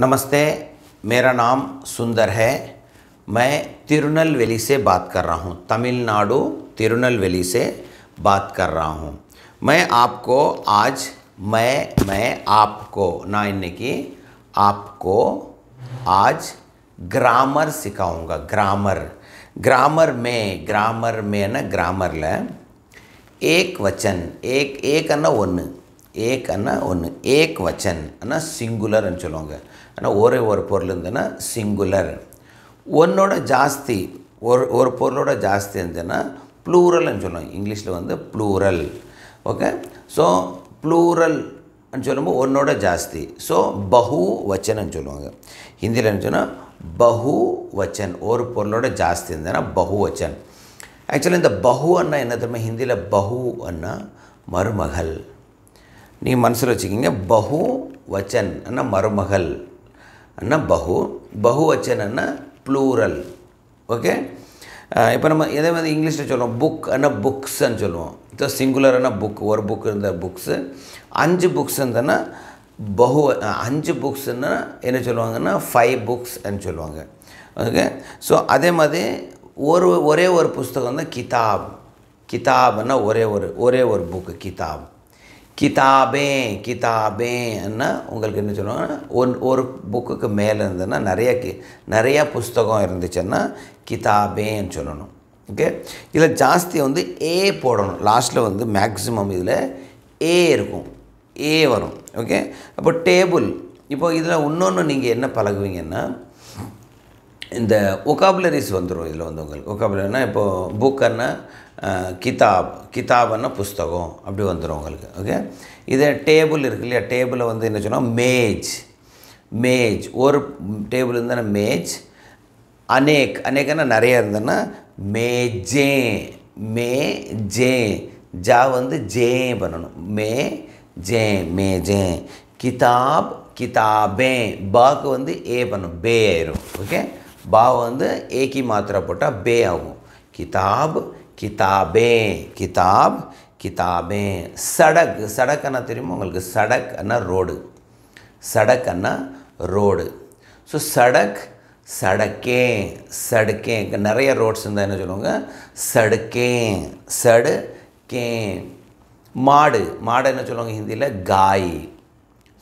नमस्ते मेरा नाम सुंदर है मैं तिरुनलवेली से बात कर रहा हूँ तमिलनाडु तिरुनलवेली से बात कर रहा हूँ मैं आपको आज मैं मैं आपको ना इनकी आपको आज ग्रामर सिखाऊंगा ग्रामर ग्रामर में ग्रामर में ना ग्रामर ल एक वचन एक एक अन्ना वन एक अन्ना वन एक वचन ना सिंगुलर अंचलोंगे ஆனால் ஒரே ஒரு பொருள் இருந்ததுன்னா சிங்குலர் ஒன்னோட ஜாஸ்தி ஒரு ஒரு பொருளோட ஜாஸ்தி இருந்ததுன்னா ப்ளூரல்னு சொல்லுவோம் இங்கிலீஷில் வந்து ப்ளூரல் ஓகே ஸோ ப்ளூரல் சொல்லும்போது ஒன்னோட ஜாஸ்தி ஸோ பஹு வச்சனன்னு சொல்லுவாங்க ஹிந்தியில் சொன்னால் பஹு வச்சன் ஒரு பொருளோட ஜாஸ்தி இருந்ததுன்னா பஹு வச்சன் ஆக்சுவலி இந்த பஹு அண்ணா என்ன தெரியுமா ஹிந்தியில் பஹு அண்ணா மருமகள் நீ மனசில் வச்சுக்கிங்க பஹு வச்சன் அண்ணா மருமகள் பகு பகு பகுவச்சனன்னா ப்ளூரல் ஓகே இப்போ நம்ம எதை வந்து இங்கிலீஷில் சொல்லுவோம் புக் அண்ணா புக்ஸ்ன்னு சொல்லுவோம் இப்போ சிங்குலரான புக் ஒரு புக் இருந்தால் புக்ஸு அஞ்சு புக்ஸ் இருந்தனா பகு அஞ்சு புக்ஸ்னா என்ன சொல்லுவாங்கன்னா ஃபைவ் புக்ஸ்ன்னு சொல்லுவாங்க ஓகே ஸோ அதே மாதிரி ஒரு ஒரே ஒரு புஸ்தகம் தான் கிதாப் கிதாப்னா ஒரே ஒரு ஒரே ஒரு புக்கு கிதாப் கிதாபேன் கிதாபேன்னா உங்களுக்கு என்ன சொல்லுவாங்க ஒன் ஒரு புக்குக்கு மேலே இருந்ததுன்னா நிறையா கி நிறையா புஸ்தகம் இருந்துச்சுன்னா கிதாபேன்னு சொல்லணும் ஓகே இதில் ஜாஸ்தி வந்து ஏ போடணும் லாஸ்ட்டில் வந்து மேக்ஸிமம் இதில் ஏ இருக்கும் ஏ வரும் ஓகே அப்போ டேபிள் இப்போது இதில் இன்னொன்று நீங்கள் என்ன பழகுவீங்கன்னா இந்த ஒகாபுலரிஸ் வந்துடும் இதில் வந்து உங்களுக்கு ஒகாபுலரினா இப்போது புக்கன்னா கிதாப் கிதாப்னா புஸ்தகம் அப்படி வந்துடும் உங்களுக்கு ஓகே இதே டேபிள் இருக்கு இல்லையா டேபிளில் வந்து என்ன சொன்னால் மேஜ் மேஜ் ஒரு டேபிள் இருந்தால் மேஜ் அநேக் அநேக்கன்னா நிறைய இருந்ததுன்னா மேஜே மே ஜே ஜா வந்து ஜே பண்ணணும் மே ஜே மே ஜே கிதாப் கிதாபே பாக்கு வந்து ஏ பண்ணும் பே ஆயிரும் ஓகே பா வந்து ஏக்கி மாத்திரை போட்டால் பே ஆகும் கிதாப் கிதாபே கிதாப் கிதாபே சடக் சடக்குன்னா தெரியுமா உங்களுக்கு சடக் அண்ணா ரோடு சடக் அண்ணா ரோடு ஸோ சடக் சடக்கே சடுக்கே நிறைய ரோட்ஸ் இருந்தால் என்ன சொல்லுவாங்க சடுக்கே சடுக்கே மாடு மாடு என்ன சொல்லுவாங்க ஹிந்தியில் காய்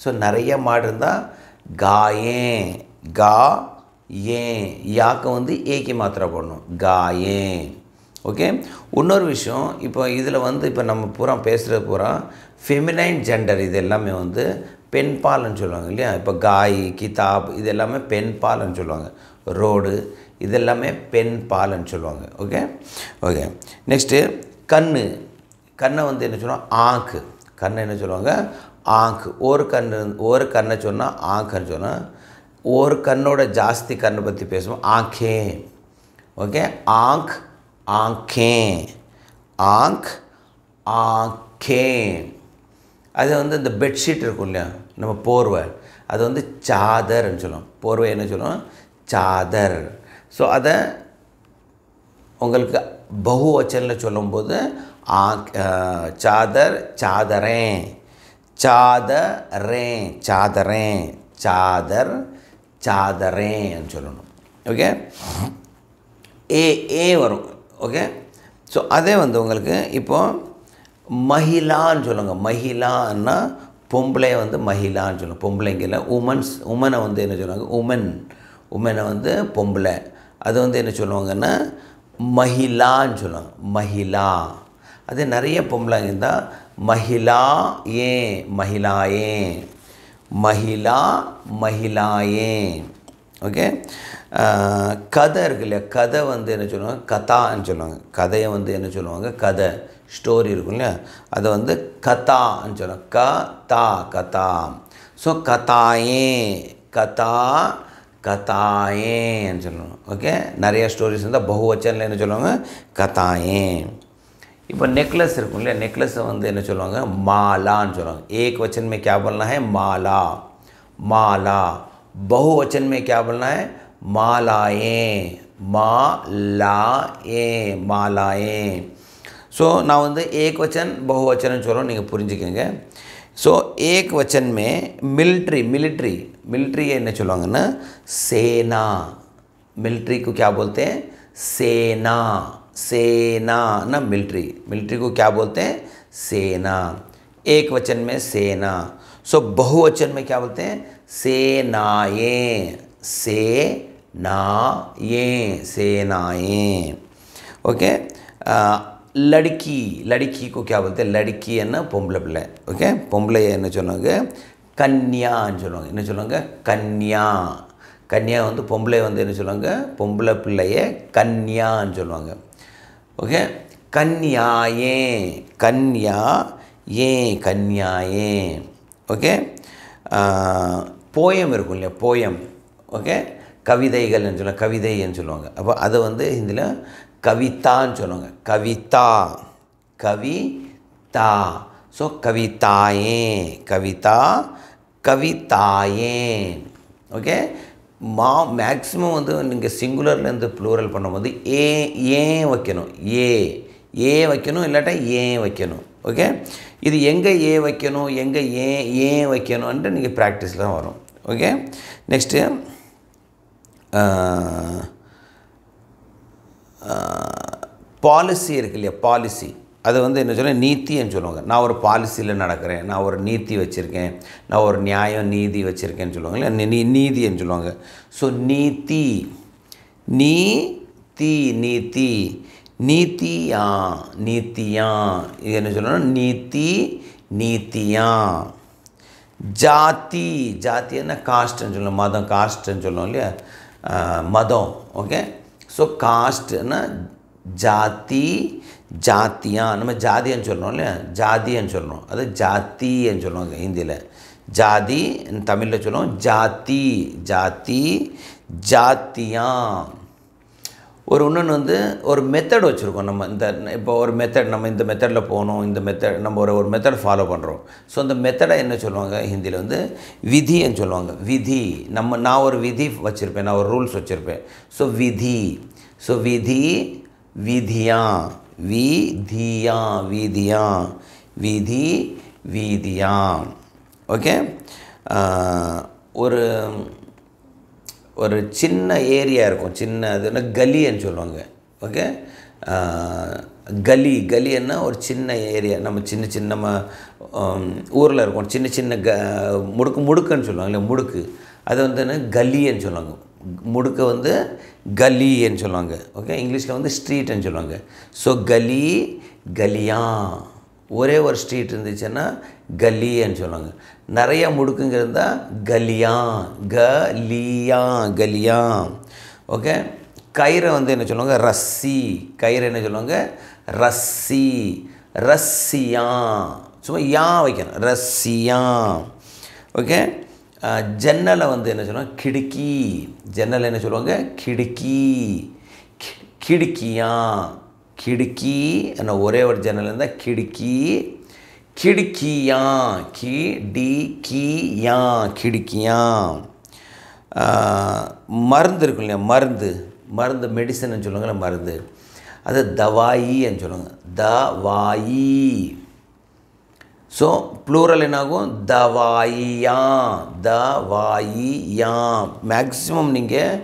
ஸோ நிறைய மாடு இருந்தால் காயே கா ஏன் யாக்கு வந்து ஏக்கி மாத்திரை போடணும் காயே ஓகே இன்னொரு விஷயம் இப்போ இதில் வந்து இப்போ நம்ம பூரா பேசுகிறது பூரா ஃபெமினைன் ஜெண்டர் இது எல்லாமே வந்து பெண்பால்னு சொல்லுவாங்க இல்லையா இப்போ காய் கிதாப் இது எல்லாமே பெண்பால்னு சொல்லுவாங்க ரோடு இது எல்லாமே பெண் சொல்லுவாங்க ஓகே ஓகே நெக்ஸ்ட்டு கண் கண்ணை வந்து என்ன சொல்லுவாங்க ஆக்கு கண்ணை என்ன சொல்லுவாங்க ஆக்கு ஒரு கண் ஒரு கண்ணை சொன்னால் ஆக்குன்னு சொன்னால் ஒரு கண்ணோட ஜாஸ்தி கண்ணை பற்றி பேசுவோம் ஆக்கே ஓகே ஆக் ஆங்கேன் ஆங்க் ஆங்கேன் அது வந்து இந்த பெட்ஷீட் இருக்கும் இல்லையா நம்ம போர்வை அது வந்து சாதர்னு சொல்லுவோம் போர்வை என்ன சொல்லுவோம் சாதர் ஸோ அதை உங்களுக்கு பகு வச்சல்னு சொல்லும்போது ஆ சாதர் சாதரேன் சாதரே சாதரேன் சாதர் சாதரேன்னு சொல்லணும் ஓகே ஏ ஏ வரும் ஓகே ஸோ அதே வந்து உங்களுக்கு இப்போது மகிலான்னு சொல்லுங்கள் மஹிலான்னா பொம்பளை வந்து மஹிலான்னு பொம்பளைங்க பொம்பளைங்கில் உமன்ஸ் உமனை வந்து என்ன சொல்லுவாங்க உமன் உமனை வந்து பொம்பளை அது வந்து என்ன சொல்லுவாங்கன்னா மகிழான்னு சொல்லுவாங்க மகிழா அதே நிறைய பொம்பளைங்க இருந்தால் மகிழா ஏன் மஹிலா ஏ மஹிலா மஹிலா ஏ ஓகே கதை இருக்கு இல்லையா கதை வந்து என்ன சொல்லுவாங்க கதான்னு சொல்லுவாங்க கதையை வந்து என்ன சொல்லுவாங்க கதை ஸ்டோரி இருக்கும் இல்லையா அதை வந்து கதான்னு சொல்லுவாங்க க தா கதா ஸோ கதாயே கதா கதாயேன்னு சொல்லணும் ஓகே நிறைய ஸ்டோரிஸ் இருந்தால் பகுவச்சனில் என்ன சொல்லுவாங்க கதாயே இப்போ நெக்லஸ் இருக்கும் இல்லையா நெக்லஸை வந்து என்ன சொல்லுவாங்க மாலான்னு சொல்லுவாங்க ஏக் வச்சன் கேபல்னா கே மாலா மாலா माला माला बहुवचन மாலாயே मा ला ए மாலாயே ஸோ நான் வந்து ஏக் வச்சன் பகுவச்சன் சொல்கிறோம் நீங்கள் புரிஞ்சுக்கோங்க ஸோ ஏக் வச்சன் மே மிலிட்री मिलिट्री என்ன சொல்லுவாங்கன்னா சேனா मिलिट्री को क्या बोलते हैं सेना सेना ना मिलिट्री मिलिट्री को क्या बोलते हैं सेना एक वचन में सेना सो बहुवचन में क्या बोलते हैं सेनाएं से ना ये सेनाएं ஓகே லடுக்கி லடுக்கிக்கு கே போலத்தே லடுக்கி என்ன பொம்பளை பிள்ளை ஓகே பொம்பளையை என்ன சொல்லுவாங்க கன்யான்னு சொல்லுவாங்க என்ன சொல்லுவாங்க கன்யா கன்யா வந்து பொம்பளை வந்து என்ன சொல்லுவாங்க பொம்பளை பிள்ளைய கன்யான்னு சொல்லுவாங்க ஓகே கன்யா ஏ கன்யா ஏ கன்யா ஏ ஓகே போயம் இருக்கும் இல்லையா போயம் ஓகே கவிதைகள் என்று சொல்லுவாங்க கவிதை என்று சொல்லுவாங்க அப்போ அதை வந்து ஹிந்தியில் கவிதான்னு சொல்லுவாங்க கவிதா கவிதா ஸோ கவிதாயே கவிதா கவிதாயே ஓகே மா மேக்ஸிமம் வந்து நீங்கள் சிங்குலர்லேருந்து ப்ளூரல் பண்ணும்போது ஏ ஏன் வைக்கணும் ஏ ஏ வைக்கணும் இல்லாட்டா ஏன் வைக்கணும் ஓகே இது எங்கே ஏ வைக்கணும் எங்கே ஏன் ஏன் வைக்கணும்ன்ட்டு நீங்கள் ப்ராக்டிஸ்லாம் தான் வரும் ஓகே நெக்ஸ்ட்டு பாலிசி இருக்கு இல்லையா பாலிசி அது வந்து என்ன சொல்ல நீத்தின்னு சொல்லுவாங்க நான் ஒரு பாலிசியில் நடக்கிறேன் நான் ஒரு நீத்தி வச்சுருக்கேன் நான் ஒரு நியாயம் நீதி வச்சுருக்கேன்னு சொல்லுவாங்க இல்லை நீ நீதின்னு சொல்லுவாங்க ஸோ நீத்தி நீ தீ நீத்தி நீத்தியா நீத்தியா இது என்ன சொல்லணும் நீத்தி நீத்தியா ஜாதி என்ன காஸ்ட்ன்னு சொல்லணும் மதம் காஸ்ட்ன்னு சொல்லுவோம் இல்லையா மதம் ஓகே ஸோ காஸ்ட்னா ஜாதி ஜாத்தியா நம்ம ஜாதின்னு சொல்கிறோம் இல்லையா ஜாதின்னு சொல்கிறோம் அது ஜாத்தின்னு சொல்லுவாங்க ஹிந்தியில் ஜாதி தமிழில் சொல்லுவோம் ஜாத்தி ஜாத்தி ஜாத்தியான் ஒரு இன்னொன்று வந்து ஒரு மெத்தட் வச்சுருக்கோம் நம்ம இந்த இப்போ ஒரு மெத்தட் நம்ம இந்த மெத்தடில் போகணும் இந்த மெத்தட் நம்ம ஒரு ஒரு மெத்தட் ஃபாலோ பண்ணுறோம் ஸோ அந்த மெத்தடை என்ன சொல்லுவாங்க ஹிந்தியில் வந்து விதின்னு சொல்லுவாங்க விதி நம்ம நான் ஒரு விதி வச்சுருப்பேன் நான் ஒரு ரூல்ஸ் வச்சுருப்பேன் ஸோ விதி ஸோ விதி விதியா விதியா விதியா விதி வீதியா ஓகே ஒரு ஒரு சின்ன ஏரியா இருக்கும் சின்ன அதுனா கலின்னு சொல்லுவாங்க ஓகே கலி கலின்னா ஒரு சின்ன ஏரியா நம்ம சின்ன சின்ன ஊரில் இருக்கோம் சின்ன சின்ன க முடுக்கு முடுக்குன்னு சொல்லுவாங்க இல்லை முடுக்கு அது வந்து என்ன கலின்னு சொல்லுவாங்க முடுக்க வந்து கலின்னு சொல்லுவாங்க ஓகே இங்கிலீஷில் வந்து ஸ்ட்ரீட்னு சொல்லுவாங்க ஸோ கலி கலியா ஒரே ஒரு ஸ்ட்ரீட் இருந்துச்சுன்னா கலின்னு சொல்லுவாங்க நிறைய முடுக்குங்கிறது தான் கலியான் கலியான் கலியான் ஓகே கயிறை வந்து என்ன சொல்லுவாங்க ரஸ்ஸி கயிறை என்ன சொல்லுவாங்க ரஸ்ஸி ரஸ்ஸியான் சும்மா யா வைக்கணும் ரஸ்ஸியான் ஓகே ஜன்னலை வந்து என்ன சொல்லுவாங்க கிடுக்கி ஜன்னல் என்ன சொல்லுவாங்க கிடுக்கி கிடுக்கியான் கிடுக்கி என்ன ஒரே ஒரு ஜன்னல் இருந்தால் கிடுக்கி கிடுக்கியா கி டி கியா கிடுக்கியா மருந்து இருக்கும் இல்லையா மருந்து மருந்து மெடிசன் சொல்லுவாங்கள்ல மருந்து அது தவாயின்னு சொல்லுவாங்க தவாயி ஸோ ப்ளூரல் என்னாகும் தவாயியா தவாயியா மேக்ஸிமம் நீங்கள்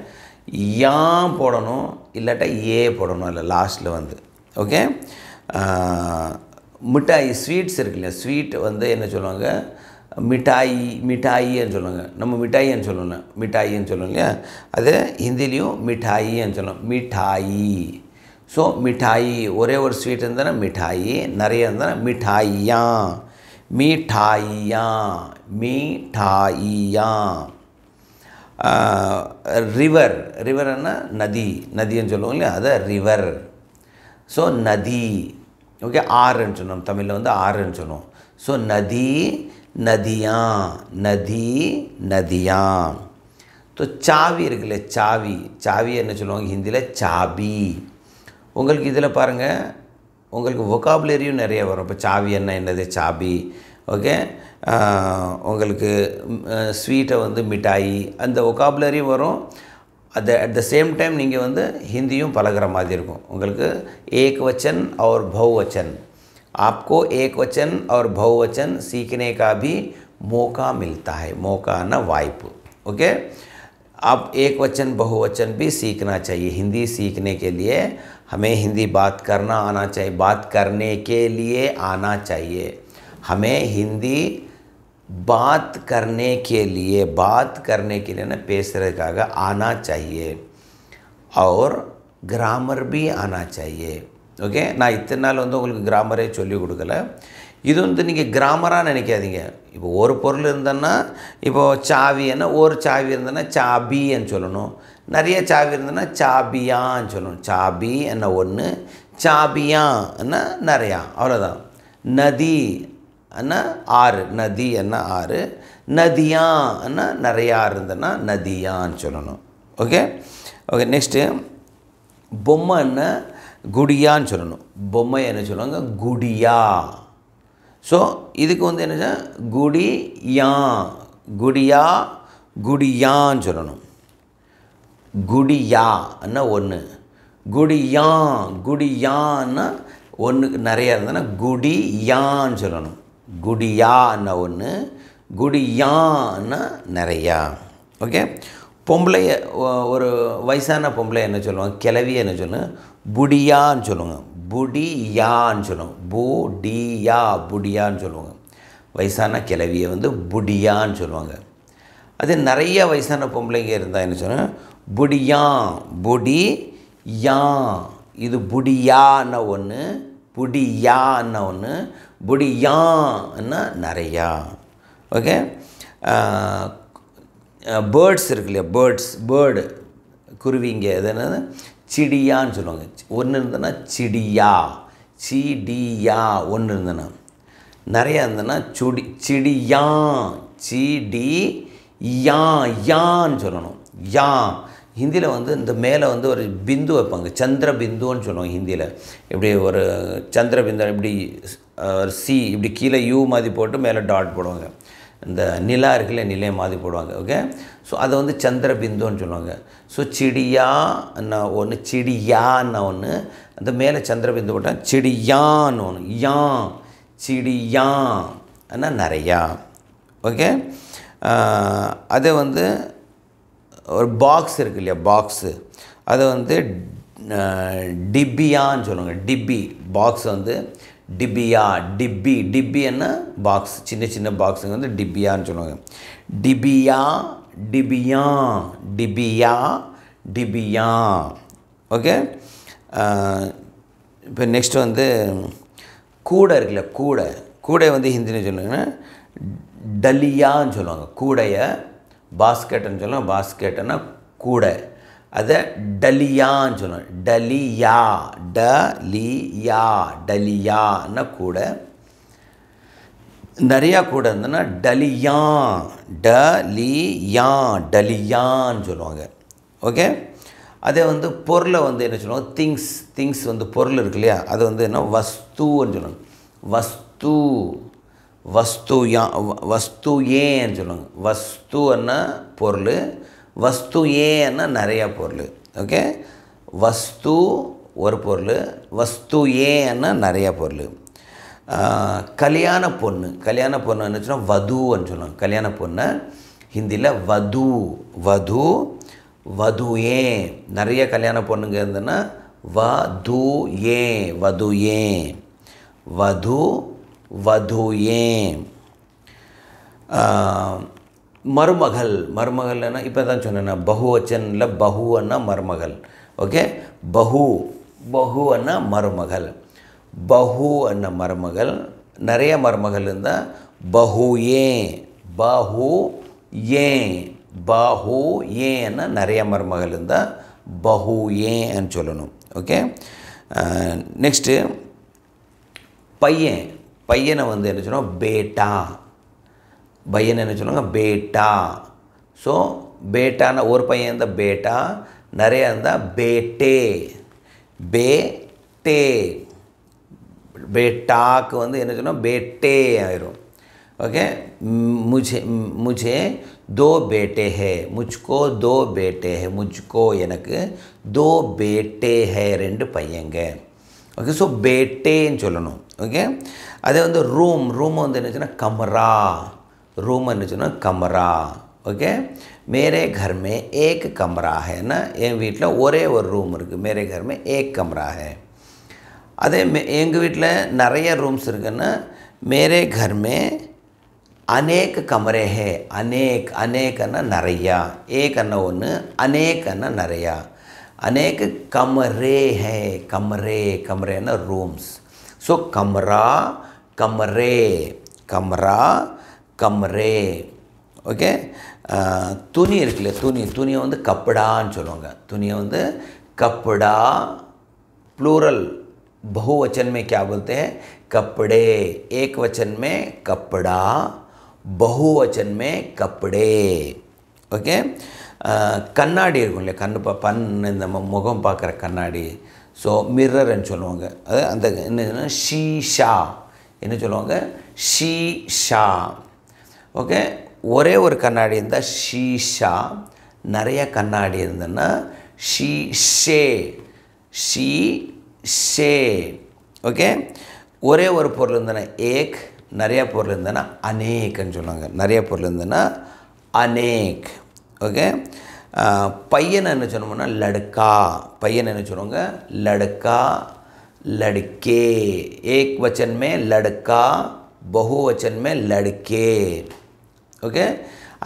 யா போடணும் இல்லாட்டா ஏ போடணும் இல்லை லாஸ்ட்டில் வந்து ஓகே மிட்டாய் ஸ்வீட்ஸ் இருக்கு இல்லையா ஸ்வீட் வந்து என்ன சொல்லுவாங்க மிட்டாய் மிட்டாயின்னு சொல்லுவாங்க நம்ம மிட்டாயின்னு சொல்லணும் மிட்டாயின்னு சொல்லணும் இல்லையா அது ஹிந்திலையும் மிட்டாயின்னு சொல்லணும் மிட்டாயி ஸோ மிட்டாயி ஒரே ஒரு ஸ்வீட் இருந்தானே மிட்டாயி நிறைய இருந்தானே மிட்டாயியா மீட்டாயியா மீட்டாயியா ரிவர் ரிவர்னா நதி நதின்னு சொல்லுவோம் இல்லையா அதை ரிவர் ஸோ நதி ஓகே ஆறுன்னு சொன்னோம் தமிழில் வந்து ஆறுன்னு சொன்னோம் ஸோ நதி நதியா நதி நதியா ஸோ சாவி இருக்குல்ல சாவி சாவி என்ன சொல்லுவாங்க ஹிந்தியில் சாபி உங்களுக்கு இதில் பாருங்கள் உங்களுக்கு ஒகாபுலரியும் நிறைய வரும் இப்போ சாவி என்ன என்னது சாபி ஓகே உங்களுக்கு ஸ்வீட்டை வந்து மிட்டாயி அந்த ஒகாபுலரியும் வரும் अट द सेम टाइम नहीं हिंदी पलग्र मार பழகிற एक वचन और बहुवचन आपको एक वचन और बहुवचन सीखने का भी मौका मिलता है मौका ना वाइप ओके आप एक वचन बहुवचन भी सीखना चाहिए हिंदी सीखने के लिए हमें हिंदी बात करना आना चाहिए बात करने के लिए आना चाहिए हमें हिंदी பாத் करने के लिए बात करने के लिए ना पेशरकागा கிராமர் பி ஆனா சாயே ஓகே நான் இத்தனை நாள் வந்து உங்களுக்கு கிராமரே சொல்லி கொடுக்கல இது வந்து நீங்கள் கிராமராக நினைக்காதீங்க இப்போ ஒரு பொருள் இருந்தேன்னா இப்போது என்ன ஒரு சாவி இருந்தேன்னா சாபின்னு சொல்லணும் நிறைய சாவி இருந்ததுன்னா சாபியான்னு சொல்லணும் சாபி என்ன ஒன்று சாபியான் என்ன நிறையா அவ்வளோதான் நதி அண்ணா ஆறு நதி என்ன ஆறு நதியான்னா நிறையா இருந்ததுன்னா நதியான்னு சொல்லணும் ஓகே ஓகே நெக்ஸ்ட்டு பொம்மைன்னா குடியான்னு சொல்லணும் பொம்மை என்ன சொல்லுவாங்க குடியா ஸோ இதுக்கு வந்து என்ன குடியா குடியா குடியான்னு சொல்லணும் குடியா அண்ணா ஒன்று குடியா குடியான்னா ஒன்று நிறையா இருந்ததுன்னா குடியான்னு சொல்லணும் குடியான்னு ஒன்று குடியான்னு நிறையா ஓகே பொம்பளைய ஒரு வயசான பொம்பளை என்ன சொல்லுவாங்க கிளவி என்ன சொல்லுங்க புடியான்னு சொல்லுவாங்க புடியான்னு சொல்லுவாங்க புடியா புடியான்னு சொல்லுவாங்க வயசான கிளவியை வந்து புடியான்னு சொல்லுவாங்க அது நிறைய வயசான பொம்பளைங்க இருந்தால் என்ன சொன்னால் புடியான் புடி யான் இது புடியான்னு ஒன்று புடியான்னு ஒன்று புடியான்னா நிறையா ஓகே பேர்ட்ஸ் இருக்கு இல்லையா பேர்ட்ஸ் பேர்டு குருவிங்க எது என்னது சிடியான்னு சொல்லுவாங்க ஒன்று இருந்ததுன்னா சிடியா சிடியா ஒன்று இருந்ததுன்னா நிறையா இருந்ததுன்னா சுடி சிடியா சிடி யான் யான்னு சொல்லணும் யான் ஹிந்தியில் வந்து இந்த மேலே வந்து ஒரு பிந்து வைப்பாங்க சந்திர பிந்துன்னு சொல்லுவாங்க ஹிந்தியில் இப்படி ஒரு சந்திர பிந்து இப்படி ஒரு சி இப்படி கீழே யூ மாதிரி போட்டு மேலே டாட் போடுவாங்க இந்த நிலா இருக்குல்ல நிலை மாதிரி போடுவாங்க ஓகே ஸோ அதை வந்து சந்திர பிந்துன்னு சொல்லுவாங்க ஸோ என்ன ஒன்று செடியான்னு ஒன்று அந்த மேலே சந்திர பிந்து போட்டால் செடியான்னு ஒன்று யான் செடியான் ஆனால் நிறையா ஓகே அதை வந்து ஒரு பாக்ஸ் இருக்குது இல்லையா பாக்ஸு அதை வந்து டிபியான்னு சொல்லுவாங்க டிப்பி பாக்ஸ் வந்து டிபியா டிப்பி டிப்பி என்ன பாக்ஸ் சின்ன சின்ன பாக்ஸுங்க வந்து டிபியான்னு சொல்லுவாங்க டிபியா டிபியா டிபியா டிபியா ஓகே இப்போ நெக்ஸ்ட் வந்து கூடை இருக்குல்ல கூடை கூடை வந்து ஹிந்தின்னு சொல்லுங்கன்னா டலியான்னு சொல்லுவாங்க கூடையை பாஸ்கெட்டுன்னு சொல்லலாம் பாஸ்கெட்டுன்னா கூடை அதை டலியான்னு சொல்லலாம் டலியா டலியா டலியான்னா கூட நிறையா கூட இருந்ததுன்னா டலியான் டலியான் டலியான்னு சொல்லுவாங்க ஓகே அதே வந்து பொருளை வந்து என்ன சொல்லுவாங்க திங்ஸ் திங்ஸ் வந்து பொருள் இருக்கு இல்லையா அது வந்து என்ன வஸ்துன்னு சொல்லுவாங்க வஸ்து வஸ்து யா வஸ்து ஏன்னு சொல்லுவாங்க என்ன பொருள் வஸ்து ஏன்னா நிறையா பொருள் ஓகே வஸ்து ஒரு பொருள் வஸ்து ஏன்னா நிறையா பொருள் கல்யாண பொண்ணு கல்யாண பொண்ணு என்னச்சுன்னா வதுன்னு சொல்லுவாங்க கல்யாண பொண்ணு ஹிந்தியில் வது வது வது ஏ நிறைய கல்யாண பொண்ணுங்க இருந்ததுன்னா வது ஏ வது ஏ வது வதூயே மருமகள் மருமகள்னா இப்போ தான் சொன்னேன்னா பகுவச்சனில் பகுவன்னா மருமகள் ஓகே பகு பகுவன்னா மருமகள் பகு அண்ண மருமகள் நிறைய மருமகள் இருந்தால் பஹு ஏ பஹு ஏ பாஹு ஏன்னா நிறைய மருமகள் இருந்தால் பஹு ஏன்னு சொல்லணும் ஓகே நெக்ஸ்ட்டு பையன் பையனை வந்து என்ன சொன்னோம் பேட்டா பையனை என்ன சொன்னாங்க பேட்டா ஸோ பேட்டான ஒரு பையன் இருந்தால் பேட்டா நிறையா இருந்தால் பேட்டே பே டே பேட்டாக்கு வந்து என்ன சொன்னால் பேட்டே ஆயிரும் ஓகே முஜே முஜே தோ பேட்டே ஹே முஜ்கோ தோ பேட்டே ஹே முஜ்கோ எனக்கு தோ பேட்டே ஹே ரெண்டு பையங்க ஓகே ஸோ பேட்டேன்னு சொல்லணும் ஓகே அதே வந்து ரூம் ரூம் வந்து என்னச்சுன்னா கமரா ரூம் என்னச்சுன்னா கமரா ஓகே மேரே கர் ஏக் கமரா ஹேனா என் வீட்டில் ஒரே ஒரு ரூம் இருக்குது மேரே கர் ஏக் கமரா ஹே அதே மே எங்கள் வீட்டில் நிறைய ரூம்ஸ் இருக்குன்னா மேரே கர்மே அநேக் கமரே ஹே அநேக் அநேக்கன்னா நிறையா ஏக்கன்னா ஒன்று அநேக்கன்னா நிறையா அநேக் कमरे ஹே कमरे कमरे ரூம்ஸ் ஸோ கம்ரா கம்ரே கம்ரா கம்ரே ஓகே துணி இருக்குல்ல துணி துணியை வந்து கப்படான்னு சொல்லுவாங்க துணியை வந்து கப்படா ப்ளூரல் बहुवचन में क्या கப்படே हैं कपड़े एक वचन கப்படே ஓகே uh, கண்ணாடி இருக்கும் இல்லையா கண்ணு பண் இந்த முகம் பார்க்குற கண்ணாடி ஸோ மிரர்ன்னு சொல்லுவாங்க அது அந்த என்ன ஷீஷா என்ன சொல்லுவாங்க ஷீஷா ஓகே ஒரே ஒரு கண்ணாடி இருந்தால் ஷீஷா நிறைய கண்ணாடி இருந்ததுன்னா ஷீஷே ஷீ ஷே ஓகே ஒரே ஒரு பொருள் இருந்ததுன்னா ஏக் நிறைய பொருள் இருந்ததுன்னா அநேக்குன்னு சொல்லுவாங்க நிறைய பொருள் இருந்ததுன்னா அநேக் ஓகே பையனை என்ன சொன்னோம்னா லடுக்கா பையன் என்ன சொல்லுவாங்க லடுக்கா லடுக்கே ஏக் வச்சன்மே லடுக்கா பகு வச்சன்மே லடுக்கே ஓகே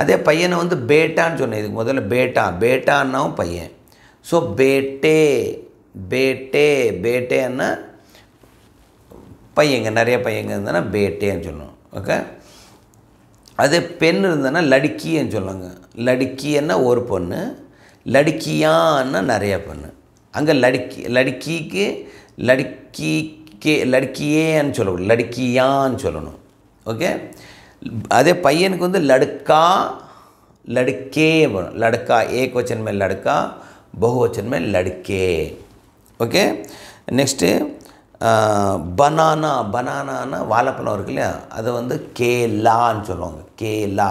அதே பையனை வந்து பேட்டான்னு சொன்னேன் இதுக்கு முதல்ல பேட்டா பேட்டான்னாவும் பையன் ஸோ பேட்டே பேட்டே பேட்டேன்னா பையங்க நிறைய பையங்க இருந்தால் பேட்டேன்னு சொல்லணும் ஓகே அதே பெண் இருந்ததுன்னா லடுக்கின்னு சொல்லுவாங்க லடுக்கின்னா ஒரு பொண்ணு லடுக்கியான்னா நிறைய பொண்ணு அங்கே லடுக்கி லடுக்கிக்கு லடுக்கிக்கே லடுக்கியேன்னு சொல்லக்கூடாது லடுக்கியான்னு சொல்லணும் ஓகே அதே பையனுக்கு வந்து லடுக்கா லடுக்கே बनो लड़का एक वचन பகு लड़का லடுக்கே ஓகே நெக்ஸ்ட்டு பனானா பனானா வாழைப்பழம் இருக்கு இல்லையா அதை வந்து கேலான்னு சொல்லுவாங்க கேலா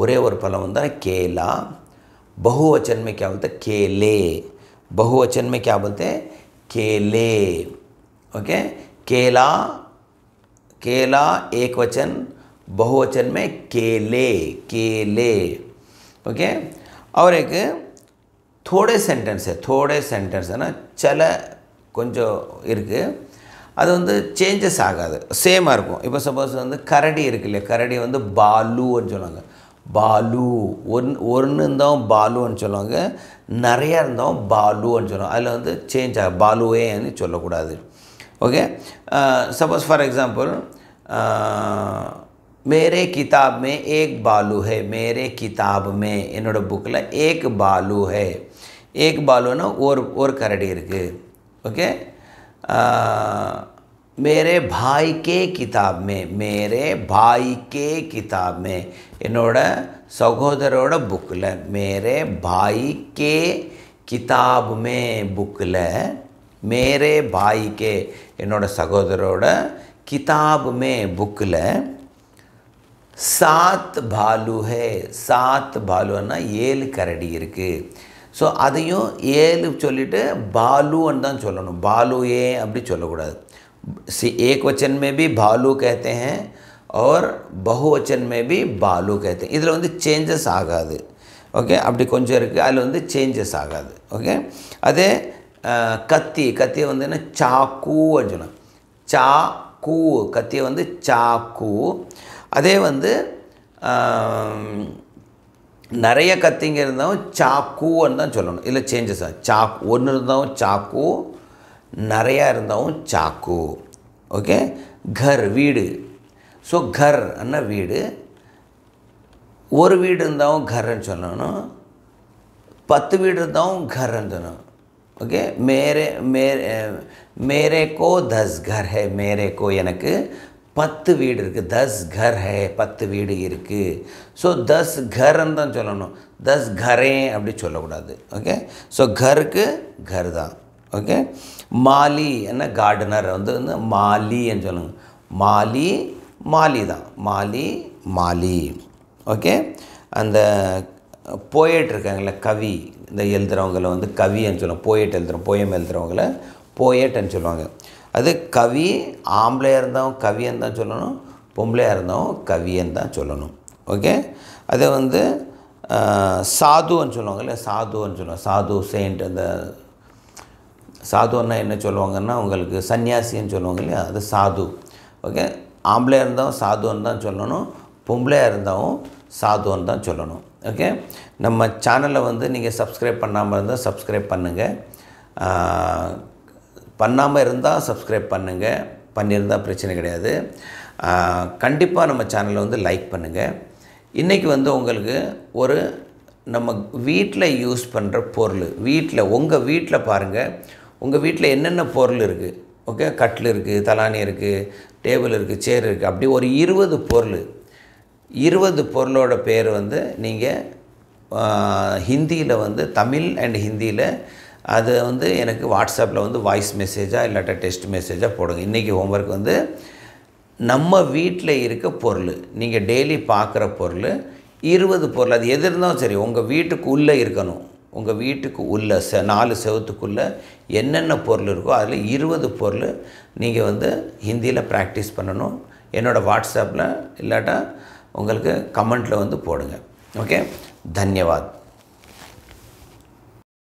ஒரே ஒரு பழம் வந்து கேலா பகுவச்சன்மை ஆபத்து கேலே பகுவச்சன்மைக்கு ஆபத்து கேலே ஓகே கேலா கேலா ஏக்வச்சன் பகுவச்சன்மை கேலே கேலே ஓகே அவருக்கு தோடே சென்டென்ஸு தோடே சென்டென்ஸ்னால் சில கொஞ்சம் இருக்குது அது வந்து சேஞ்சஸ் ஆகாது சேமாக இருக்கும் இப்போ சப்போஸ் வந்து கரடி இருக்கு இல்லையா கரடி வந்து பாலுன்னு சொல்லுவாங்க பாலு ஒன் ஒன்று இருந்தோம் பாலுன்னு சொல்லுவாங்க நிறையா இருந்தோம் பாலுன்னு சொல்லுவாங்க அதில் வந்து சேஞ்ச் ஆகும் பாலுவேன்னு சொல்லக்கூடாது ஓகே சப்போஸ் ஃபார் எக்ஸாம்பிள் மேரே கிதாப் மே ஏக் பாலு ஹே மேரே கிதாப் மே என்னோடய புக்கில் ஏக் பாலு ஹே ஏக் பாலுன்னா ஒரு ஒரு கரடி இருக்குது ஓகே आ, मेरे भाई के किताब में मेरे भाई के किताब में इनोड सहोदरों बुकल मेरे भाई के किताब में बुकल मेरे भाई के इनोड सहोदरों किताब में बुकल सात भालू है सात भालू ना ऐल करड़ी சோ அதையோ ஏலு சொல்லிட்டு பாலு ಅಂತ தான் சொல்லணும் பாலு ஏ அப்படி சொல்ல கூடாது சி এক वचन में भी भालू कहते हैं और बहुवचन में भी भालू कहते इधर வந்து चेंजेस ஆகாது ओके அப்படி கொஞ்சம் இருக்கு अदर வந்து चेंजेस ஆகாது ओके அதே கத்தி கத்திய வந்துனா चाकू अर्जुनா चाकू கத்திய வந்து चाकू அதே வந்து நிறைய கத்திங்க இருந்தாலும் சாக்குன்னு தான் சொல்லணும் இல்லை சேஞ்சஸ் தான் சாக்கு ஒன்று இருந்தாலும் சாக்கு நிறையா இருந்தாலும் சாக்கு ஓகே கர் வீடு ஸோ கர் அண்ணா வீடு ஒரு வீடு இருந்தாலும் கர்ன்னு சொல்லணும் பத்து வீடு இருந்தாலும் கர்ன்னு சொல்லணும் ஓகே மேரே மேரே மேரே கோ தஸ் கர் ஹே மேரே கோ எனக்கு பத்து வீடு இருக்குது தஸ் கர் ஹே பத்து வீடு இருக்குது ஸோ தஸ் கர்ன்னு தான் சொல்லணும் தஸ் கரே அப்படி சொல்லக்கூடாது ஓகே ஸோ கருக்கு கர் தான் ஓகே மாலி என்ன கார்டனர் வந்து வந்து மாலின்னு சொல்லுங்க மாலி மாலி தான் மாலி மாலி ஓகே அந்த போயட் இருக்காங்கள கவி இந்த எழுதுகிறவங்கள வந்து கவின்னு சொல்லுவோம் போயட் எழுதுகிறோம் போயம் எழுதுகிறவங்கள போயட்ன்னு சொல்லுவாங்க அது கவி ஆம்பளையாக இருந்தவன் கவியன் தான் சொல்லணும் பொம்பளையாக இருந்தவன் கவியன் தான் சொல்லணும் ஓகே அதை வந்து சாதுன்னு சொல்லுவாங்க இல்லை சாதுன்னு சொல்லுவாங்க சாது செயின்ட் அந்த சாதுன்னா என்ன சொல்லுவாங்கன்னா உங்களுக்கு சன்னியாசின்னு சொல்லுவாங்க இல்லையா அது சாது ஓகே ஆம்பளையாக இருந்தவன் சாதுன்னு தான் சொல்லணும் பொம்பளையாக இருந்தவன் சாதுன்னு தான் சொல்லணும் ஓகே நம்ம சேனலை வந்து நீங்கள் சப்ஸ்கிரைப் பண்ணாமல் இருந்தால் சப்ஸ்கிரைப் பண்ணுங்கள் பண்ணாமல் இருந்தால் சப்ஸ்கிரைப் பண்ணுங்கள் பண்ணியிருந்தால் பிரச்சனை கிடையாது கண்டிப்பாக நம்ம சேனலை வந்து லைக் பண்ணுங்கள் இன்றைக்கி வந்து உங்களுக்கு ஒரு நம்ம வீட்டில் யூஸ் பண்ணுற பொருள் வீட்டில் உங்கள் வீட்டில் பாருங்கள் உங்கள் வீட்டில் என்னென்ன பொருள் இருக்குது ஓகே கட்டில் இருக்குது தலானி இருக்குது டேபிள் இருக்குது சேர் இருக்குது அப்படி ஒரு இருபது பொருள் இருபது பொருளோட பேர் வந்து நீங்கள் ஹிந்தியில் வந்து தமிழ் அண்ட் ஹிந்தியில் அது வந்து எனக்கு வாட்ஸ்அப்பில் வந்து வாய்ஸ் மெசேஜாக இல்லாட்ட டெக்ஸ்ட் மெசேஜாக போடுங்க இன்றைக்கி ஹோம்ஒர்க் வந்து நம்ம வீட்டில் இருக்க பொருள் நீங்கள் டெய்லி பார்க்குற பொருள் இருபது பொருள் அது எது இருந்தாலும் சரி உங்கள் வீட்டுக்கு உள்ளே இருக்கணும் உங்கள் வீட்டுக்கு உள்ள செ நாலு செவத்துக்குள்ளே என்னென்ன பொருள் இருக்கோ அதில் இருபது பொருள் நீங்கள் வந்து ஹிந்தியில் ப்ராக்டிஸ் பண்ணணும் என்னோடய வாட்ஸ்அப்பில் இல்லாட்டா உங்களுக்கு கமெண்ட்டில் வந்து போடுங்க ஓகே தன்யவாத்